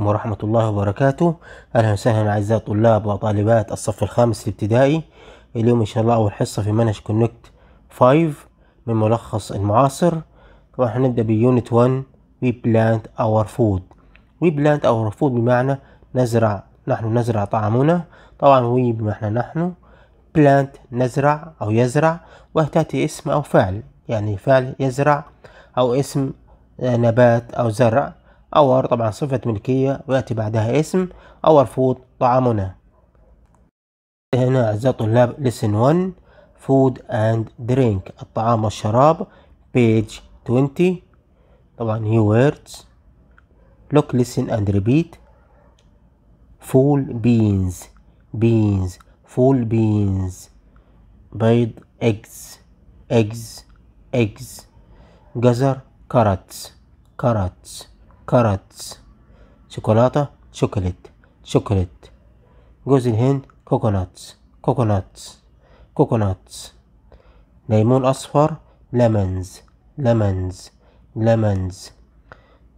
عليكم ورحمة الله وبركاته أهلا وسهلا أعزائي الطلاب وطالبات الصف الخامس الابتدائي اليوم إن شاء الله أول حصة في منهج كونكت 5 من ملخص المعاصر راح نبدأ بيونت 1 We plant our food We plant our food بمعنى نزرع نحن نزرع طعامنا طبعا we بمعنى نحن plant نزرع أو يزرع وتأتي اسم أو فعل يعني فعل يزرع أو اسم نبات أو زرع اور طبعا صفة ملكية ويأتي بعدها اسم اور فود طعامنا هنا أعزائي الطلاب لسن 1 فود اند درينك الطعام والشراب بيج 20 طبعا new words لوك لسن أند ريبيت فول بينز بينز فول بينز بيض إجز إجز إجز جزر كاراتس كاراتس كاراتس شوكولاتة شوكولات شوكولات جوز الهند كوكوناتس كوكوناتس كوكوناتس ليمون أصفر لمنز لمنز لمنز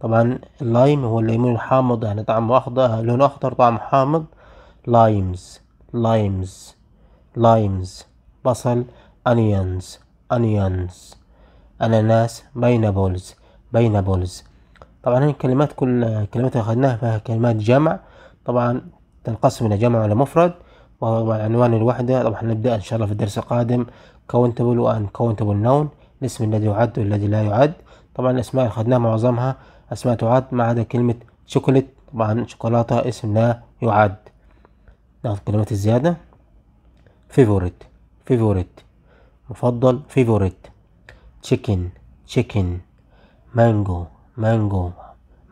طبعا اللايم هو الليمون الحامض يعني طعمه أخضر لون أخضر طعم حامض لايمز لايمز لايمز بصل أنيونز أنيونز أناناس بينابولز بينابولز طبعا هي الكلمات كل كلمات أخذناها فيها كلمات جمع طبعا تنقسم إلى جمع ولا مفرد وهو عنوان الوحدة طبعا نبدأ إن شاء الله في الدرس القادم كونتبل وأن كونتبل نون الاسم الذي يعد والذي لا يعد طبعا الأسماء اللي أخذناها معظمها أسماء تعد ما عدا كلمة شوكولت طبعا شوكولاتة اسم لا يعد ناخذ كلمات الزيادة فيفوريت فيفوريت مفضل فيفوريت تشيكن تشيكن مانجو مانجو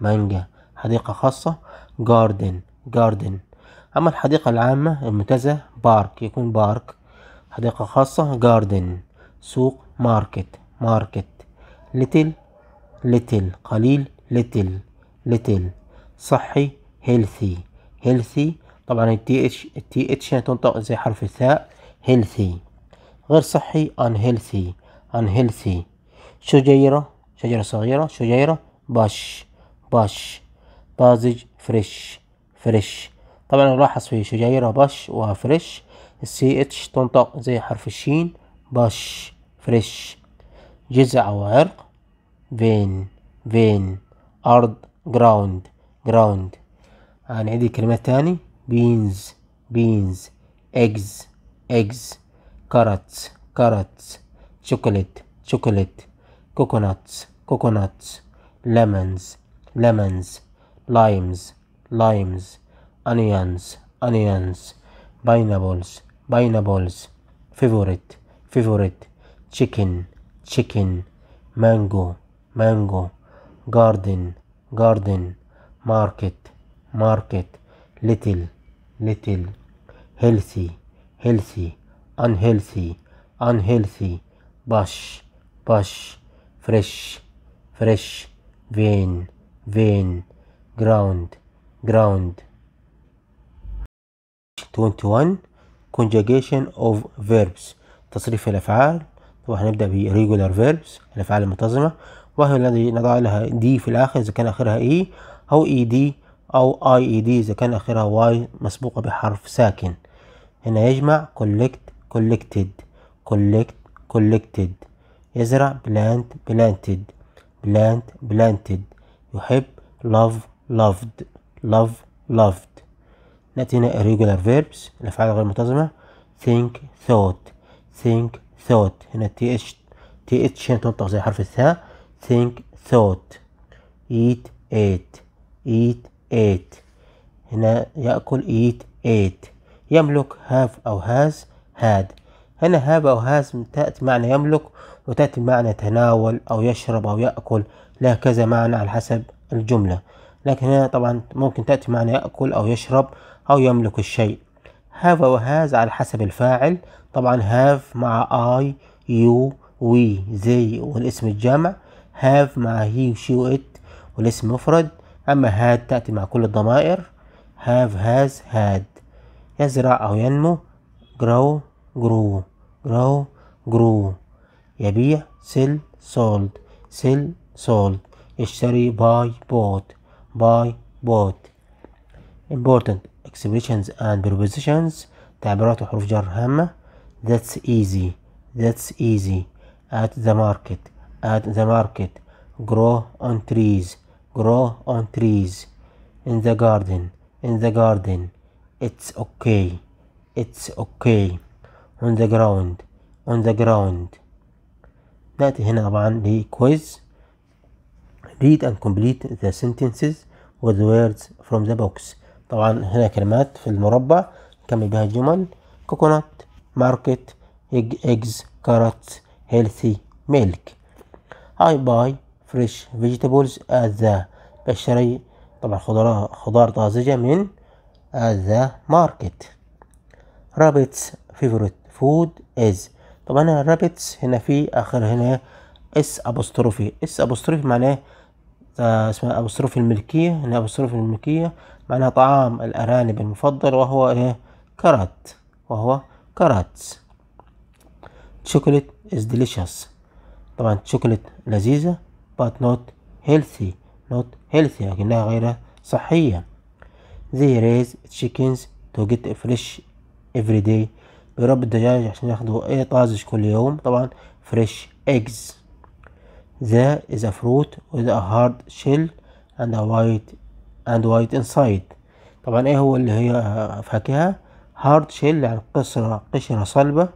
مانجا حديقة خاصة جاردن جاردن أما الحديقة العامة الممتازة بارك يكون بارك حديقة خاصة جاردن سوق ماركت ماركت ليتل ليتل قليل ليتل ليتل صحي هيلثي هيلثي طبعا التي اتش التي اتش تنطق زي حرف الثاء هيلثي غير صحي ان هيلثي ان هيلثي شجيرة شجرة صغيرة شجيرة باش باش طازج فريش فريش طبعا نلاحظ في شجيره باش وفريش السي اتش تنطق زي حرف الشين باش فريش جزع وعرق فين فين أرض جراوند جراوند هنعيد الكلمات تاني بينز بينز اجز اجز كاراتس كاراتس شوكولات شوكولات كوكوناتس كوكوناتس lemons, lemons, limes, limes, onions, onions, pineapples, pineapples, favorite, favorite, chicken, chicken, mango, mango, garden, garden, market, market, little, little, healthy, healthy, unhealthy, unhealthy, bush, bush, fresh, fresh, فين فين ground ground 21 conjugation of verbs تصريف الافعال طبعا هنبدا ب regular verbs الافعال المنتظمه وهي الذي نضع لها دي في الاخر اذا كان اخرها اي e، او اي e دي او اي اي دي اذا كان اخرها واي مسبوقه بحرف ساكن هنا يجمع collect collected collect collected يزرع plant planted بلانت بلانتد يحب love loved love loved نأتي هنا irregular verbs الأفعال غير المنتظمة think thought think thought هنا th th هنا تنطق زي حرف الثاء think thought eat ate eat ate هنا يأكل eat ate يملك have أو has had هنا أو هاز تأتي معنى يملك وتأتي معنى تناول أو يشرب أو يأكل لها كذا معنى على حسب الجملة لكن هنا طبعا ممكن تأتي معنى يأكل أو يشرب أو يملك الشيء هاف وهاز على حسب الفاعل طبعا هاف مع اي يو وي زي والاسم الجمع هاف مع هي وشي وات والاسم مفرد اما هاد تأتي مع كل الضمائر هاف هاز هاد يزرع او ينمو grow جرو grow grew يبيع sell sold sell sold اشتري buy bought buy bought important expressions and prepositions تعبيرات وحروف جر هامة that's easy that's easy at the market at the market grow on trees grow on trees in the garden in the garden it's okay it's okay on the ground on the ground نأتي هنا طبعا لكويز read and complete the sentences with words from the box طبعا هنا كلمات في المربع نكمل بها الجمل coconut market egg, eggs carrots healthy milk I buy fresh vegetables at the بشتري طبعا خضار خضار طازجة من at the market rabbits favorite food is طبعا الرابتس هنا في اخر هنا اس ابوستروفي اس ابوستروفي معناه آه، اسمها ابوستروفي الملكيه هنا ابوستروفي الملكيه معناها طعام الارانب المفضل وهو ايه كرات وهو كرات chocolate is delicious طبعا الشوكولات لذيذة but not healthy not healthy لكنها غير صحية they raise chickens to get fresh every day بيرب الدجاج عشان ياخدوا ايه طازج كل يوم طبعا فريش ايجز ذا از ا فروت with ا هارد شيل اند ا وايت اند وايت انسايد طبعا ايه هو اللي هي فاكهة هارد شيل يعني قشرة قشرة صلبة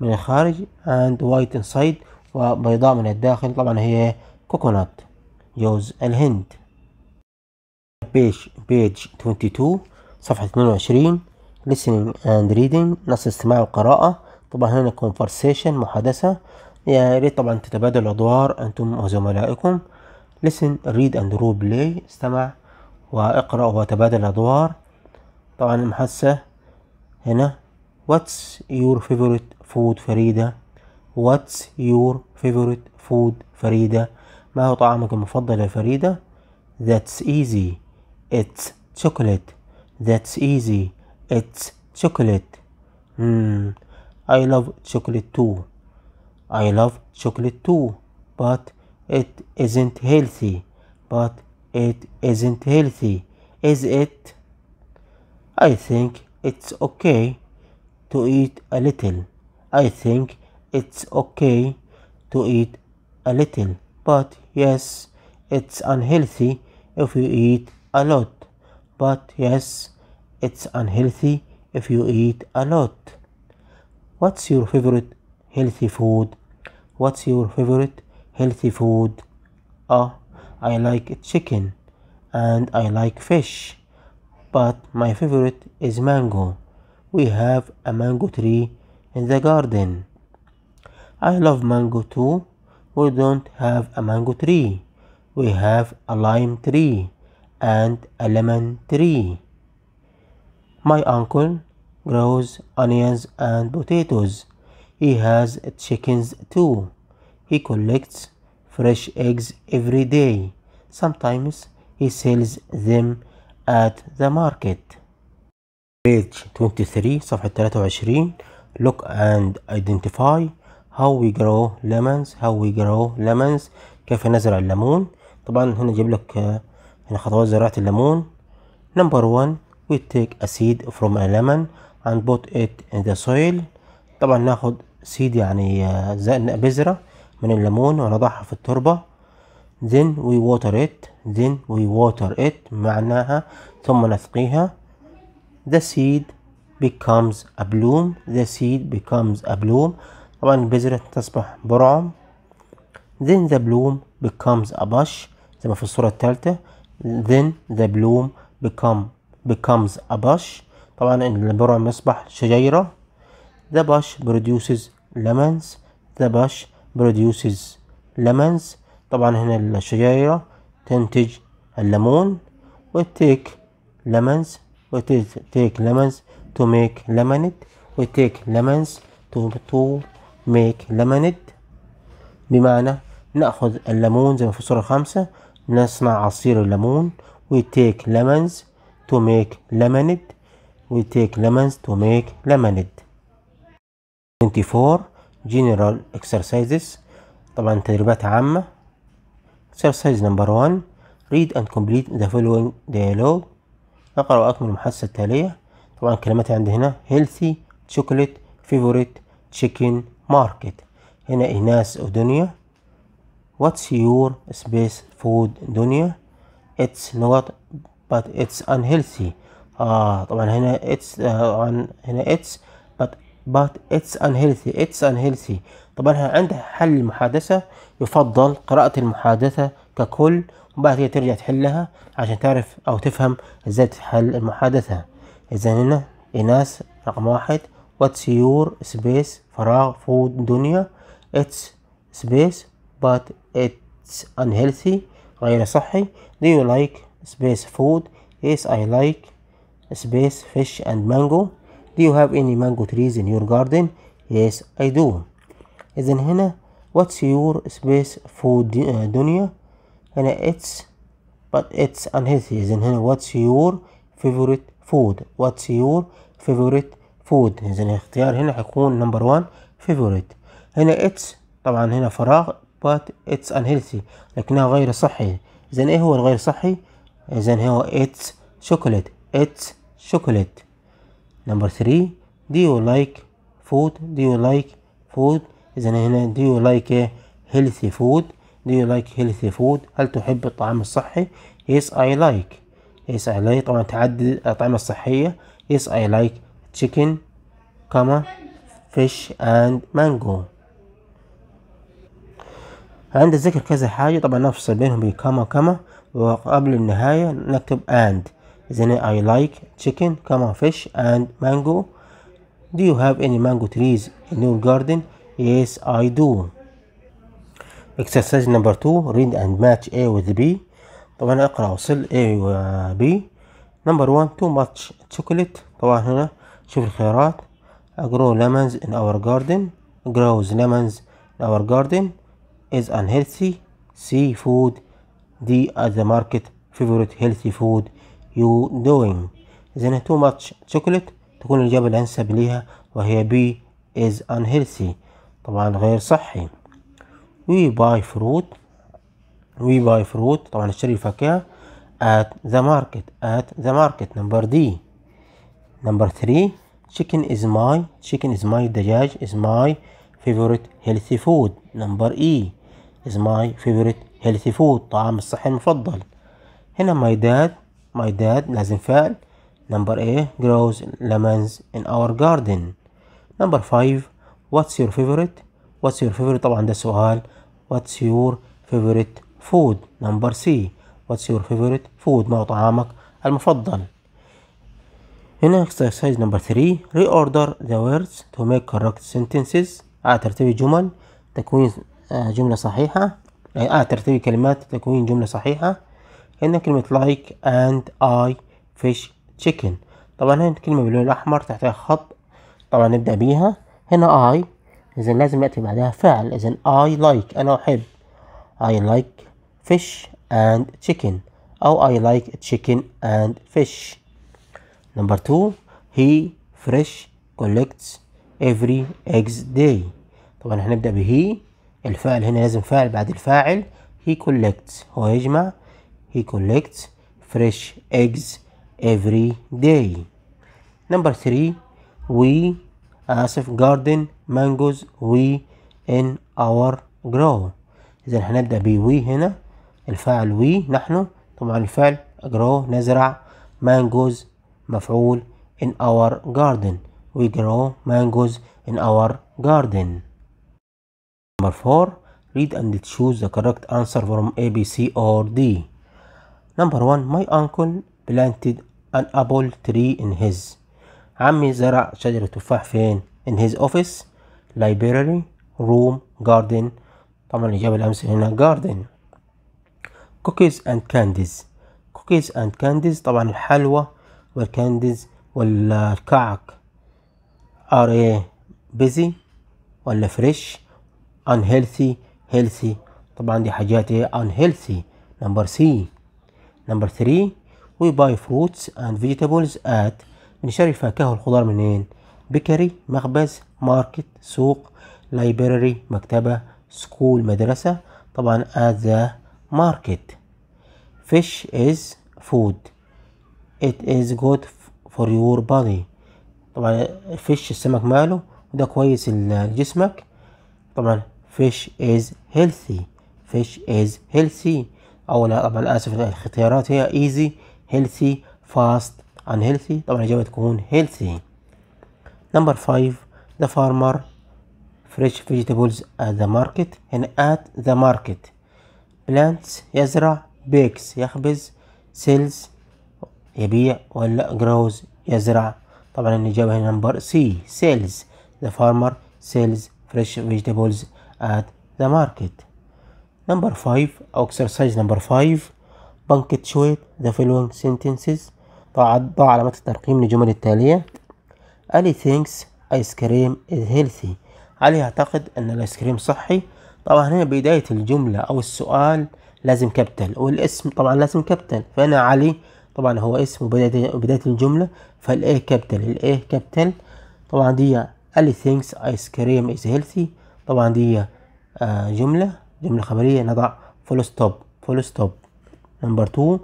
من الخارج اند وايت انسايد وبيضاء من الداخل طبعا هي كوكونات جوز الهند بيج بيج 22 صفحة 22 listening and reading نص استماع وقراءة طبعا هنا conversation محادثة يا ريت طبعا تتبادلوا أدوار أنتم وزملائكم listen read and role play استمع واقرأ وتبادل الأدوار طبعا المحادثة هنا what's your favorite food فريدة what's your favorite food فريدة ما هو طعامك المفضل يا فريدة that's easy it's chocolate that's easy It's chocolate. Hmm, I love chocolate too. I love chocolate too, but it isn't healthy. But it isn't healthy, is it? I think it's okay to eat a little. I think it's okay to eat a little, but yes, it's unhealthy if you eat a lot. But yes, it's unhealthy if you eat a lot. What's your favorite healthy food? What's your favorite healthy food? Ah, I like chicken and I like fish, but my favorite is mango. We have a mango tree in the garden. I love mango too. We don't have a mango tree. We have a lime tree and a lemon tree. My uncle grows onions and potatoes. He has chickens too. He collects fresh eggs every day. Sometimes he sells them at the market. Page 23 صفحة 23 Look and identify how we grow lemons how we grow lemons كيف نزرع الليمون طبعا هنا جيب لك هنا خطوات زراعة الليمون Number 1 we take a seed from a lemon and put it in the soil طبعا ناخد سيد يعني زقنة بذرة من الليمون ونضعها في التربة then we water it then we water it معناها ثم نسقيها the seed becomes a bloom the seed becomes a bloom طبعا البذرة تصبح برعم then the bloom becomes a bush زي ما في الصورة الثالثة then the bloom become becomes a bush طبعا البرع يصبح شجيرة the bush produces lemons the bush produces lemons طبعا هنا الشجيرة تنتج الليمون و take lemons و take lemons to make lemonade و take lemons to, to make lemonade بمعنى نأخذ الليمون زي ما في الصورة الخامسة نصنع عصير الليمون we take lemons to make lemonade. We take lemons to make lemonade. 24 general exercises طبعا تدريبات عامة exercise number 1 read and complete the following dialogue اقرأ واكمل المحادثة التالية طبعا كلمات عندي هنا healthy chocolate favorite chicken market هنا إناث ودنيا what's your space food دنيا it's not but it's unhealthy آه طبعا هنا it's آه، عن هنا it's but but it's unhealthy it's unhealthy طبعا عند حل المحادثة يفضل قراءة المحادثة ككل وبعد كده ترجع تحلها عشان تعرف أو تفهم ازاي تحل المحادثة إذا هنا ايناس رقم واحد واتس يور سبيس فراغ فود دنيا اتس سبيس but it's unhealthy غير صحي do you like space food yes I like space fish and mango do you have any mango trees in your garden yes I do إذن هنا what's your space food دنيا هنا it's but it's unhealthy إذن هنا what's your favorite food what's your favorite food إذن الاختيار هنا هيكون نمبر one favorite هنا it's طبعا هنا فراغ but it's unhealthy لكنها غير صحي إذن إيه هو الغير صحي إذا هو اتس شوكولات اتس شوكولات نمبر 3 do you like food do you like food إذا هنا do you like healthy food do you like healthy food هل تحب الطعام الصحي yes I like yes I like طبعا تعدد الأطعمة الصحية yes I like chicken كما fish and mango عند ذكر كذا حاجة طبعا نفصل بينهم بكما كما وقبل النهاية نكتب and إذن I like chicken كما fish and mango Do you have any mango trees in your garden? Yes, I do. Exercise number two, read and match A with B. طبعا اقرأ وصل A و B. Number one, too much chocolate. طبعا هنا شوف الخيارات. I Grow lemons in our garden. Grows lemons in our garden. Is unhealthy. Seafood. food the at the market favorite healthy food you doing then too much chocolate تكون الإجابة الأنسب ليها وهي B is unhealthy طبعا غير صحي we buy fruit we buy fruit طبعا نشتري الفاكهة at the market at the market number D number 3 chicken is my chicken is my دجاج is my favorite healthy food number E is my favorite healthy food طعام الصحي المفضل هنا my dad my dad لازم فعل number A grows lemons in our garden number five what's your favorite what's your favorite طبعا ده سؤال what's your favorite food number C what's your favorite food ما هو طعامك المفضل هنا exercise number three reorder the words to make correct sentences على ترتيب الجمل تكوين جملة صحيحة يعني آه ترتيب الكلمات لتكوين جملة صحيحة هنا كلمة لايك أند أي فيش تشيكن طبعا هنا كلمة باللون الأحمر تحتها خط طبعا نبدأ بيها هنا أي إذا لازم يأتي بعدها فعل إذا أي لايك أنا أحب أي لايك فيش أند تشيكن أو أي لايك تشيكن أند فيش نمبر 2 هي فريش collects every eggs day طبعا هنبدأ بهي الفاعل هنا لازم فاعل بعد الفاعل he collects هو يجمع he collects fresh eggs every day number three we آسف garden mangoes we in our grow إذا هنبدأ ب we هنا الفاعل وي نحن طبعا الفعل grow نزرع mangoes مفعول in our garden we grow mangoes in our garden Number 4. Read and choose the correct answer from A, B, C or D. Number 1. My uncle planted an apple tree in his عمي زرع شجرة تفاح فين؟ in his office library room garden طبعا الإجابة الأمثلة هنا garden cookies and candies cookies and candies طبعا الحلوى والكانديز والكعك are busy ولا fresh unhealthy healthy طبعا دي حاجات ايه unhealthy number C number 3 we buy fruits and vegetables at بنشتري الفاكهة والخضار منين بيكري مخبز ماركت سوق library مكتبة سكول مدرسة طبعا at the market fish is food it is good for your body طبعا الفش السمك ماله وده كويس لجسمك طبعا fish is healthy fish is healthy او لا طبعا اسف الخيارات هي easy healthy fast unhealthy طبعا الاجابه تكون healthy number 5 the farmer fresh vegetables at the market هنا at the market plants يزرع bakes يخبز sells يبيع ولا grows يزرع طبعا الإجابة هنا نمبر سي سيلز the farmer sells fresh vegetables at the market. Number 5 أو exercise number 5 punctuate the following sentences ضع ضع علامات الترقيم للجمل التالية Ali thinks ice cream is healthy علي يعتقد أن الآيس كريم صحي طبعا هنا بداية الجملة أو السؤال لازم كابتل والاسم طبعا لازم كابتل فأنا علي طبعا هو اسم وبداية الجملة فالإيه كابتل الإيه كابتل طبعا دي قال لي ثينكس ايس كريم از هيلثي طبعا دي آه جمله جمله خبريه نضع فول ستوب فول ستوب نمبر 2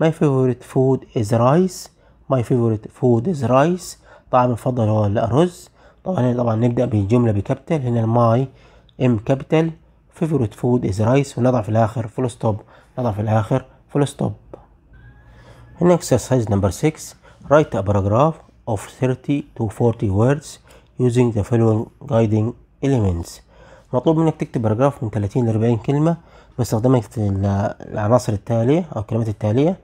ماي فيفورت فود از رايس ماي فيفورت فود از رايس طعام المفضل هو الارز طبعا هنا طبعا نبدا بجمله بكابيتال هنا الماي ام كابيتال فيفورت فود از رايس ونضع في الاخر فول ستوب نضع في الاخر فول ستوب هنا اكسرسايز نمبر 6 Write a paragraph of 30 تو 40 words. using the following guiding elements مطلوب منك تكتب باراجراف من 30 ل 40 كلمة باستخدامك العناصر التالية أو الكلمات التالية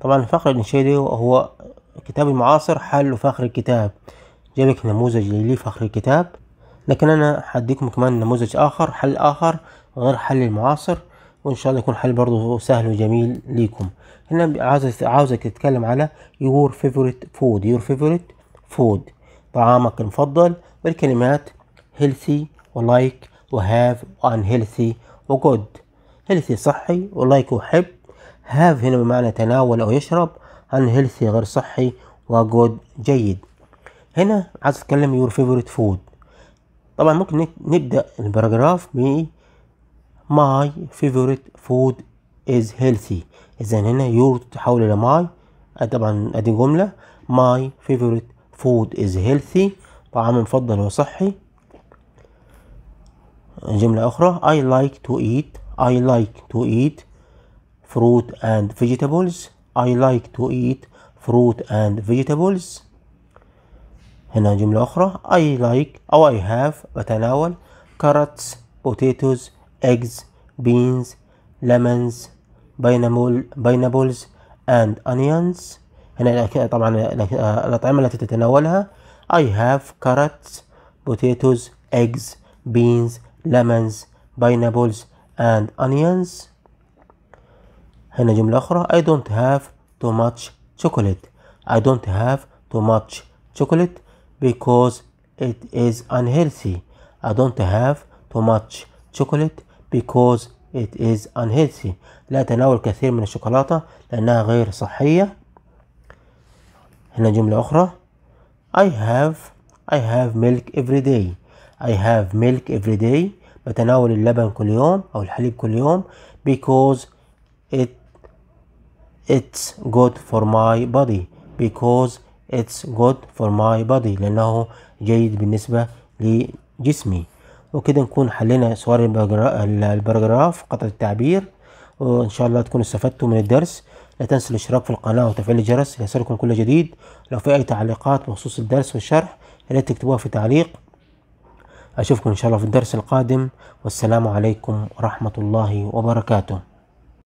طبعا الفقرة الإنشادي هو الكتاب المعاصر حل فخر الكتاب جابك نموذج فخر الكتاب لكن أنا هديكم كمان نموذج آخر حل آخر غير حل المعاصر وإن شاء الله يكون حل برضه سهل وجميل ليكم هنا عاوزك عاوزك تتكلم على your favorite food your favorite food طعامك المفضل بالكلمات healthy ولايك وهاف وان هيلثي وجود هيلثي صحي ولايك وحب هاف هنا بمعنى تناول او يشرب unhealthy هيلثي غير صحي وجود جيد هنا عايز اتكلم يور فيفورت فود طبعا ممكن نبدا الباراجراف ب ماي فيفورت فود از هيلثي اذا هنا يور تحول الى ماي طبعا ادي جمله ماي فيفورت food is healthy طعام مفضل وصحي جملة أخرى I like to eat I like to eat fruit and vegetables I like to eat fruit and vegetables هنا جملة أخرى I like أو I have بتناول carrots potatoes eggs beans lemons pineapple pineapples and onions هنا طبعا الأطعمة التي تتناولها I have carrots, potatoes, eggs, beans, lemons, pineapples and onions هنا جملة أخرى I don't have too much chocolate I don't have too much chocolate because it is unhealthy I don't have too much chocolate because it is unhealthy لا أتناول كثير من الشوكولاتة لأنها غير صحية هنا جملة أخرى I have I have milk every day I have milk every day بتناول اللبن كل يوم أو الحليب كل يوم because it it's good for my body because it's good for my body لأنه جيد بالنسبة لجسمي وكده نكون حلينا سؤال البرجراف قطعة التعبير وإن شاء الله تكونوا استفدتوا من الدرس لا تنسوا الاشتراك في القناة وتفعيل الجرس ليصلكم كل جديد لو في أي تعليقات بخصوص الدرس والشرح يا تكتبوها في تعليق أشوفكم إن شاء الله في الدرس القادم والسلام عليكم ورحمة الله وبركاته